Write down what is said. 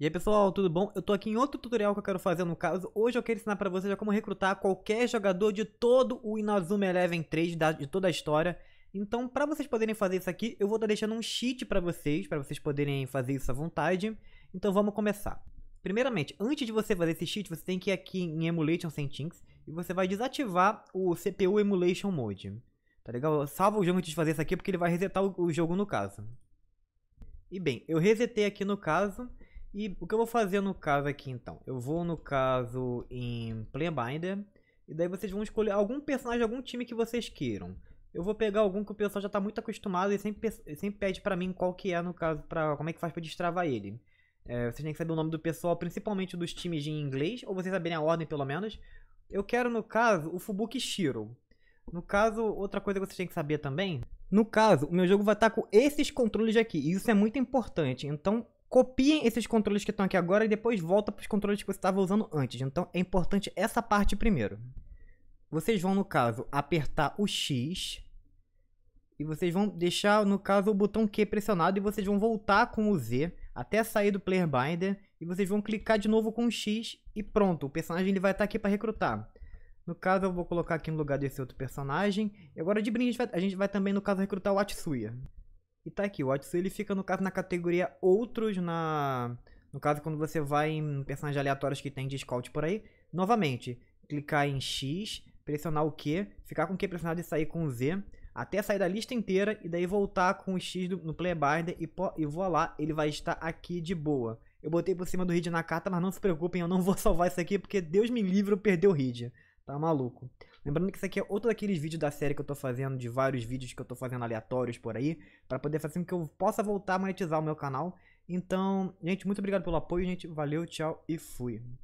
E aí pessoal, tudo bom? Eu tô aqui em outro tutorial que eu quero fazer no caso. Hoje eu quero ensinar pra vocês como recrutar qualquer jogador de todo o Inazuma Eleven 3, de toda a história. Então pra vocês poderem fazer isso aqui, eu vou estar tá deixando um cheat pra vocês, pra vocês poderem fazer isso à vontade. Então vamos começar. Primeiramente, antes de você fazer esse cheat, você tem que ir aqui em Emulation Settings e você vai desativar o CPU Emulation Mode. Tá legal? Salva o jogo antes de fazer isso aqui porque ele vai resetar o jogo no caso. E bem, eu resetei aqui no caso e o que eu vou fazer no caso aqui então? Eu vou no caso em Playbinder. E daí vocês vão escolher algum personagem, algum time que vocês queiram. Eu vou pegar algum que o pessoal já está muito acostumado e sempre, sempre pede para mim qual que é, no caso, pra, como é que faz para destravar ele. É, vocês têm que saber o nome do pessoal, principalmente dos times em inglês, ou vocês saberem a ordem pelo menos. Eu quero, no caso, o Fubuki Shiro. No caso, outra coisa que vocês têm que saber também. No caso, o meu jogo vai estar tá com esses controles aqui. E isso é muito importante. Então, copiem esses controles que estão aqui agora e depois volta para os controles que você estava usando antes. Então é importante essa parte primeiro. Vocês vão, no caso, apertar o X e vocês vão deixar, no caso, o botão Q pressionado e vocês vão voltar com o Z até sair do Player Binder e vocês vão clicar de novo com o X e pronto, o personagem ele vai estar tá aqui para recrutar. No caso, eu vou colocar aqui no lugar desse outro personagem. E agora de brinde, a gente vai também, no caso, recrutar o Atsuya. E tá aqui, o Watsu ele fica no caso na categoria outros na no caso quando você vai em personagens aleatórios que tem scout por aí, novamente, clicar em X, pressionar o Q, ficar com o Q pressionado e sair com o Z, até sair da lista inteira e daí voltar com o X do, no playbinder e, pô, e voilá, ele vai estar aqui de boa. Eu botei por cima do Reed na carta, mas não se preocupem, eu não vou salvar isso aqui porque Deus me livre eu perder o Reed. Tá maluco. Lembrando que isso aqui é outro daqueles vídeos da série que eu tô fazendo, de vários vídeos que eu tô fazendo aleatórios por aí, para poder fazer com que eu possa voltar a monetizar o meu canal. Então, gente, muito obrigado pelo apoio, gente. Valeu, tchau e fui.